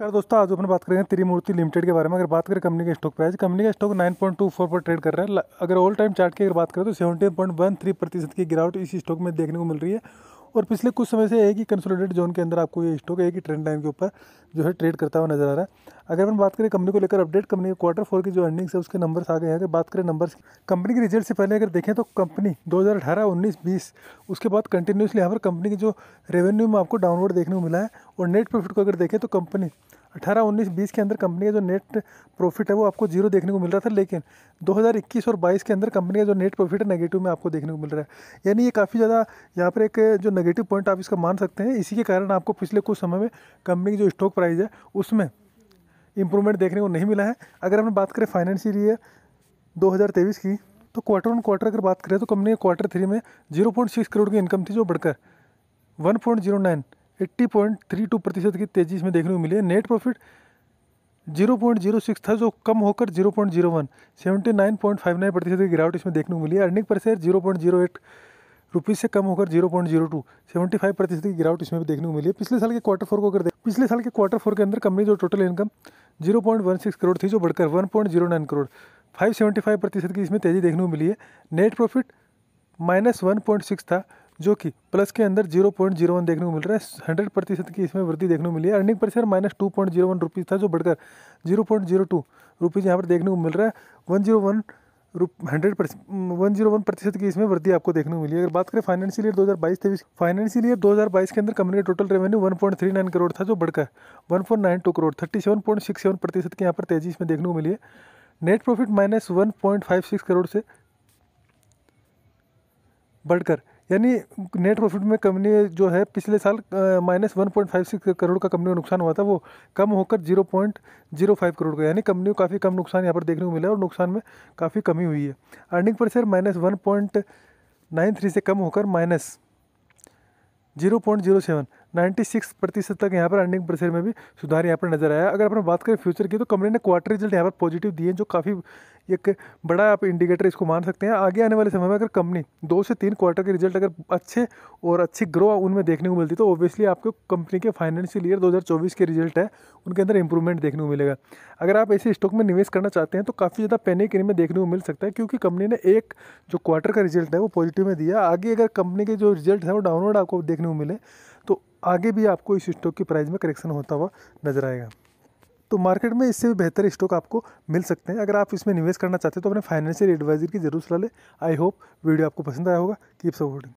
कर दोस्तों आज अपन बात करेंगे त्रिमूर्ति लिमिटेड के बारे में अगर बात करें कंपनी के स्टॉक प्राइस कंपनी का स्टॉक 9.24 पर ट्रेड कर रहा है अगर ऑल टाइम चार्ट की अगर बात करें तो 17.13 प्रतिशत की गिरावट इस स्टॉक में देखने को मिल रही है और पिछले कुछ समय से एक ही कंसोलिडेट जोन के अंदर आपको ये स्टॉक एक ही ट्रेंड लाइन के ऊपर जो है ट्रेड करता हुआ नजर आ रहा है अगर अपन बात करें कंपनी को लेकर अपडेट कंपनी के क्वार्टर फोर की जो अर्निंग्स है उसके नंबर्स आ गए हैं अगर बात करें नंबर्स कंपनी के रिजल्ट से पहले अगर देखें तो कंपनी 2018, 19, 20 उसके बाद कंटिन्यूसली यहाँ पर कंपनी की जो रेवेन्यू में आपको डाउनवर्ड देखने को मिला है और नेट प्रॉफिट को अगर देखें तो कंपनी अठारह उन्नीस बीस के अंदर कंपनी का जो नेट प्रॉफिट है वो आपको जीरो देखने को मिल रहा था लेकिन 2021 और 22 के अंदर कंपनी का जो नेट प्रॉफिट है नेगेटिव में आपको देखने को मिल रहा है यानी ये काफ़ी ज़्यादा यहाँ पर एक जो नेगेटिव पॉइंट आप इसका मान सकते हैं इसी के कारण आपको पिछले कुछ समय में कंपनी की जो स्टॉक प्राइस है उसमें इंप्रूवमेंट देखने को नहीं मिला है अगर हम बात करें फाइनेंशियल ईयर दो की तो क्वार्टर ऑन क्वार्टर अगर बात करें तो कंपनी क्वार्टर थ्री में जीरो पॉइंट सिक्स करोड़ की इनकम थी जो बढ़कर वन पॉइंट जीरो नाइन 80.32 प्रतिशत की तेज़ी इसमें देखने को मिली है नेट प्रॉफिट 0.06 था जो कम होकर 0.01 79.59 प्रतिशत की गिरावट इसमें देखने को मिली है अर्निंग पर शेयर एट रुपीज़ से कम होकर 0.02 75 प्रतिशत की गिरावट इसमें भी देखने को मिली है पिछले साल के क्वार्टर फोर को अगर देख पिछले साल के क्वार्टर फोर के अंदर कंपनी जो टोटल इनकम 0.16 करोड़ थी जो बढ़कर 1.09 करोड़ 575 प्रतिशत की इसमें तेज़ी देखने को मिली है net profit minus one point six था जो कि प्लस के अंदर जीरो पॉइंट जीरो वन देखने को मिल रहा है हंड्रेड प्रतिशत की इसमें वृद्धि देखने को मिली है अर्निंग पर share minus two point zero one rupees था जो बढ़कर zero point zero two rupees यहाँ पर देखने को मिल रहा है वन जीरो वन रुप हंड्रेड वन जीरो वन प्रतिशत की इसमें वृद्धि आपको देखने को मिली है अगर बात करें फाइनेंशियल ईयर दो हज़ार बाईस तेईस फाइनेंशियल ईयर दो हज़ार बाईस के अंदर कंपनी का total revenue one point three nine crore था जो बढ़कर one point nine two crore thirty seven point six seven प्रतिशत की यहाँ पर तेजी इसमें देखने को मिली है net profit minus one point five six crore से बढ़कर यानी नेट प्रॉफिट में कंपनी जो है पिछले साल minus one point five six crore का कंपनी का नुकसान हुआ था वो कम होकर zero point zero five crore का यानी कंपनी को काफ़ी कम नुकसान यहाँ पर देखने को मिला और नुकसान में काफ़ी कमी हुई है अर्निंग पर share minus one point nine three से कम होकर minus zero point zero seven 96 प्रतिशत तक यहाँ पर अर्निंग प्रेशर में भी सुधार यहाँ पर नजर आया अगर अपन बात करें फ्यूचर की तो कंपनी ने क्वार्टर रिजल्ट यहाँ पर पॉजिटिव दिए जो काफ़ी एक बड़ा आप इंडिकेटर इसको मान सकते हैं आगे आने वाले समय में अगर कंपनी दो से तीन क्वार्टर के रिजल्ट अगर अच्छे और अच्छी ग्रो उनमें देखने को मिलती तो ऑब्वियसली आपको कंपनी के फाइनेंशियल ईयर दो के रिजल्ट है उनके अंदर इंप्रूवमेंट देखने को मिलेगा अगर आप ऐसे स्टॉक में निवेश करना चाहते हैं तो काफ़ी ज़्यादा पैनिक इनमें देखने को मिल सकता है क्योंकि कंपनी ने एक जो क्वार्टर का रिजल्ट है वो पॉजिटिव में दिया आगे अगर कंपनी के जो रिजल्ट है वो डाउनवर्ड आपको देखने को मिले आगे भी आपको इस स्टॉक की प्राइस में करेक्शन होता हुआ नजर आएगा तो मार्केट में इससे भी बेहतर स्टॉक आपको मिल सकते हैं अगर आप इसमें निवेश करना चाहते हैं तो अपने फाइनेंशियल एडवाइजर की जरूर सलाह लें आई होप वीडियो आपको पसंद आया होगा कीप सपोर्टिंग